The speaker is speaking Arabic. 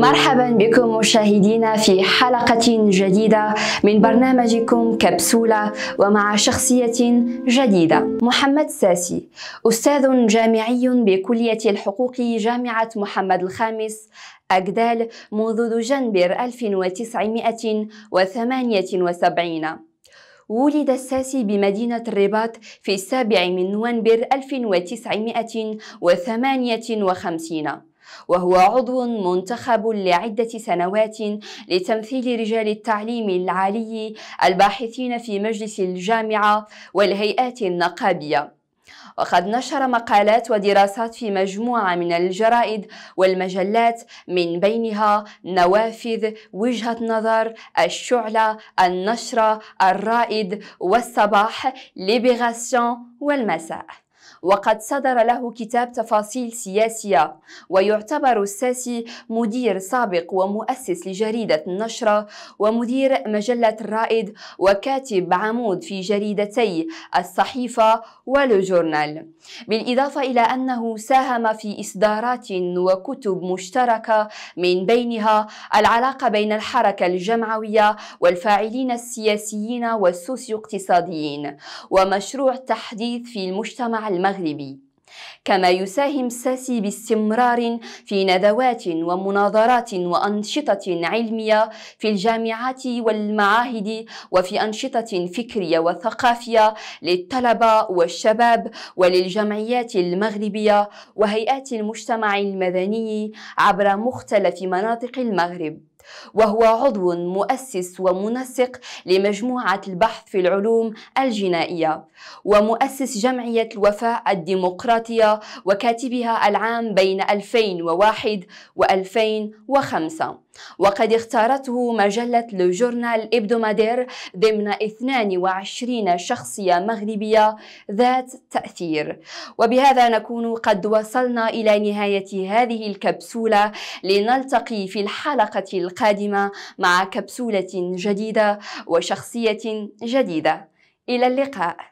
مرحبا بكم مشاهدينا في حلقة جديدة من برنامجكم كبسولة ومع شخصية جديدة محمد ساسي أستاذ جامعي بكلية الحقوق جامعة محمد الخامس أجدال منذ دجنبر 1978 ولد الساسي بمدينة الرباط في السابع من نوفمبر 1958 وهو عضو منتخب لعدة سنوات لتمثيل رجال التعليم العالي الباحثين في مجلس الجامعة والهيئات النقابية وقد نشر مقالات ودراسات في مجموعة من الجرائد والمجلات من بينها نوافذ وجهة نظر الشعلة النشرة الرائد والصباح ليبيغاسيون والمساء وقد صدر له كتاب تفاصيل سياسية ويعتبر الساسي مدير سابق ومؤسس لجريدة النشرة ومدير مجلة الرائد وكاتب عمود في جريدتي الصحيفة والجورنال بالإضافة إلى أنه ساهم في إصدارات وكتب مشتركة من بينها العلاقة بين الحركة الجمعوية والفاعلين السياسيين والسوسيو اقتصاديين ومشروع تحديث في المجتمع المدني المغربي كما يساهم ساسي باستمرار في ندوات ومناظرات وأنشطة علمية في الجامعات والمعاهد وفي أنشطة فكرية وثقافية للطلبة والشباب وللجمعيات المغربية وهيئات المجتمع المدني عبر مختلف مناطق المغرب وهو عضو مؤسس ومنسق لمجموعة البحث في العلوم الجنائية ومؤسس جمعية الوفاء الديمقراطية وكاتبها العام بين 2001 و 2005 وقد اختارته مجلة لو جورنال إبدومادير ضمن 22 شخصية مغربية ذات تأثير وبهذا نكون قد وصلنا إلى نهاية هذه الكبسولة لنلتقي في الحلقة القادمة مع كبسولة جديدة وشخصية جديدة إلى اللقاء